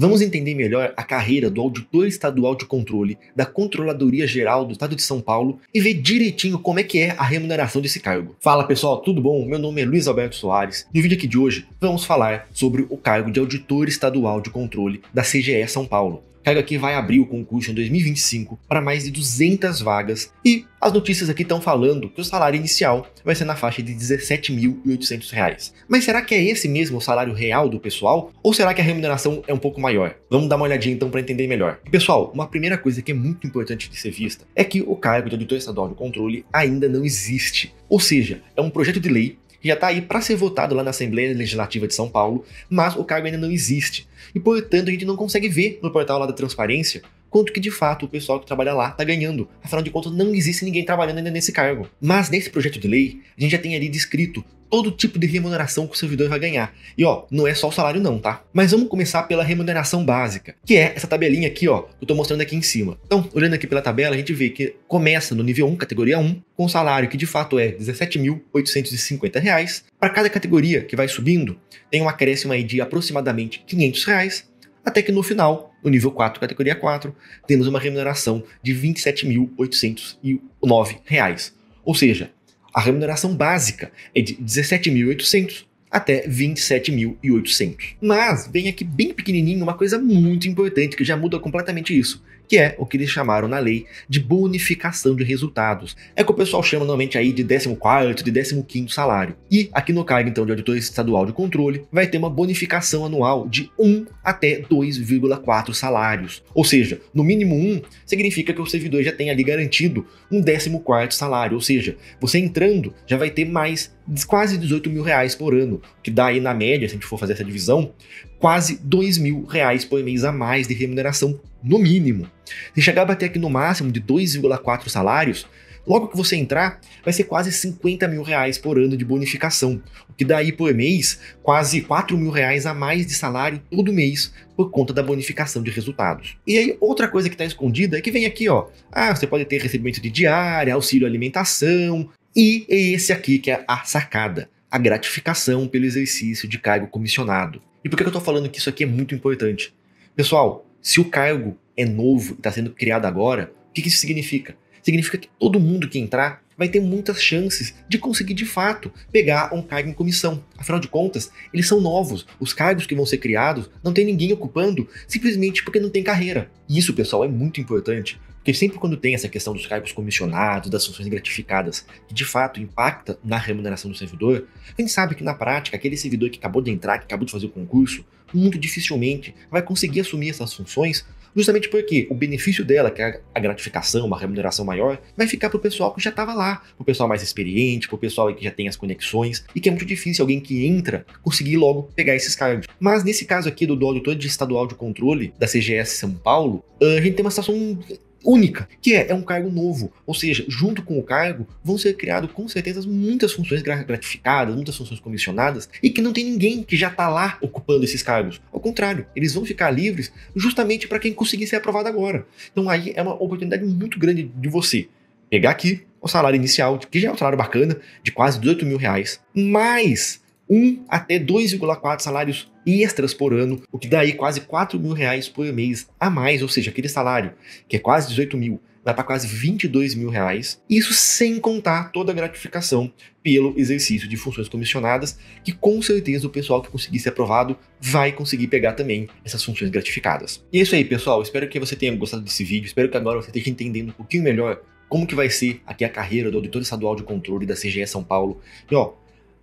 Vamos entender melhor a carreira do auditor estadual de controle da Controladoria Geral do Estado de São Paulo e ver direitinho como é que é a remuneração desse cargo. Fala pessoal, tudo bom? Meu nome é Luiz Alberto Soares. No vídeo aqui de hoje, vamos falar sobre o cargo de auditor estadual de controle da CGE São Paulo aqui vai abrir o concurso em 2025 para mais de 200 vagas e as notícias aqui estão falando que o salário inicial vai ser na faixa de R$ 17.800. Mas será que é esse mesmo o salário real do pessoal? Ou será que a remuneração é um pouco maior? Vamos dar uma olhadinha então para entender melhor. Pessoal, uma primeira coisa que é muito importante de ser vista é que o cargo de auditor estadual do controle ainda não existe. Ou seja, é um projeto de lei já está aí para ser votado lá na Assembleia Legislativa de São Paulo, mas o cargo ainda não existe. E, portanto, a gente não consegue ver no portal lá da Transparência quanto que de fato o pessoal que trabalha lá está ganhando. Afinal de contas, não existe ninguém trabalhando ainda nesse cargo. Mas nesse projeto de lei, a gente já tem ali descrito todo tipo de remuneração que o servidor vai ganhar. E ó, não é só o salário não, tá? Mas vamos começar pela remuneração básica, que é essa tabelinha aqui, ó, que eu tô mostrando aqui em cima. Então, olhando aqui pela tabela, a gente vê que começa no nível 1, categoria 1, com um salário que de fato é R$ 17.850. Para cada categoria que vai subindo, tem um acréscimo aí de aproximadamente R$ 500. Reais, até que no final, no nível 4, categoria 4, temos uma remuneração de R$ 27.809. Ou seja, a remuneração básica é de 17.800 até 27.800. Mas vem aqui bem pequenininho uma coisa muito importante que já muda completamente isso que é o que eles chamaram na lei de bonificação de resultados. É o que o pessoal chama normalmente aí de 14 de 15 salário. E aqui no cargo então de auditor estadual de controle, vai ter uma bonificação anual de 1 até 2,4 salários. Ou seja, no mínimo 1 significa que o servidor já tem ali garantido um 14 salário, ou seja, você entrando já vai ter mais quase 18 mil reais por ano, que dá aí na média, se a gente for fazer essa divisão, quase 2 mil reais por mês a mais de remuneração, no mínimo. Se chegar a bater aqui no máximo de 2,4 salários, logo que você entrar, vai ser quase 50 mil reais por ano de bonificação, o que dá aí por mês quase 4 mil reais a mais de salário todo mês por conta da bonificação de resultados. E aí, outra coisa que está escondida é que vem aqui, ó. Ah, você pode ter recebimento de diária, auxílio alimentação, e é esse aqui que é a sacada, a gratificação pelo exercício de cargo comissionado. E por que eu estou falando que isso aqui é muito importante? Pessoal, se o cargo é novo e está sendo criado agora, o que, que isso significa? Significa que todo mundo que entrar vai ter muitas chances de conseguir de fato pegar um cargo em comissão. Afinal de contas, eles são novos, os cargos que vão ser criados não tem ninguém ocupando simplesmente porque não tem carreira. E isso, pessoal, é muito importante, porque sempre quando tem essa questão dos cargos comissionados, das funções gratificadas, que de fato impacta na remuneração do servidor, a gente sabe que na prática, aquele servidor que acabou de entrar, que acabou de fazer o concurso, muito dificilmente vai conseguir assumir essas funções, justamente porque o benefício dela, que é a gratificação, uma remuneração maior, vai ficar para o pessoal que já estava lá para pro pessoal mais experiente, pro pessoal que já tem as conexões, e que é muito difícil alguém que entra conseguir logo pegar esses cargos. Mas nesse caso aqui do dólar todo de estadual de controle da CGS São Paulo, ah, a gente tem uma situação única, que é, é um cargo novo. Ou seja, junto com o cargo, vão ser criados com certeza muitas funções gratificadas, muitas funções comissionadas, e que não tem ninguém que já está lá ocupando esses cargos. Ao contrário, eles vão ficar livres justamente para quem conseguir ser aprovado agora. Então aí é uma oportunidade muito grande de você pegar aqui, o salário inicial, que já é um salário bacana, de quase 18 mil reais, mais um até 2,4 salários extras por ano, o que dá aí quase 4 mil reais por mês a mais, ou seja, aquele salário que é quase 18 mil, dá para quase 22 mil reais, isso sem contar toda a gratificação pelo exercício de funções comissionadas, que com certeza o pessoal que conseguir ser aprovado vai conseguir pegar também essas funções gratificadas. E é isso aí, pessoal. Espero que você tenha gostado desse vídeo, espero que agora você esteja entendendo um pouquinho melhor como que vai ser aqui a carreira do auditor estadual de controle da CGE São Paulo. E ó,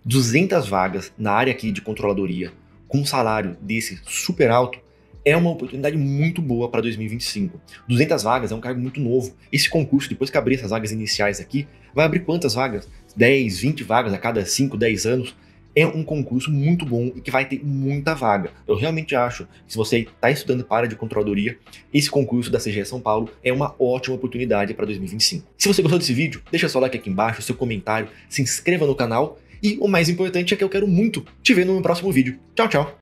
200 vagas na área aqui de controladoria, com um salário desse super alto, é uma oportunidade muito boa para 2025. 200 vagas é um cargo muito novo. Esse concurso, depois que abrir essas vagas iniciais aqui, vai abrir quantas vagas? 10, 20 vagas a cada 5, 10 anos é um concurso muito bom e que vai ter muita vaga. Eu realmente acho que se você está estudando para área de controladoria, esse concurso da CGE São Paulo é uma ótima oportunidade para 2025. Se você gostou desse vídeo, deixa seu like aqui embaixo, seu comentário, se inscreva no canal e o mais importante é que eu quero muito te ver no meu próximo vídeo. Tchau, tchau!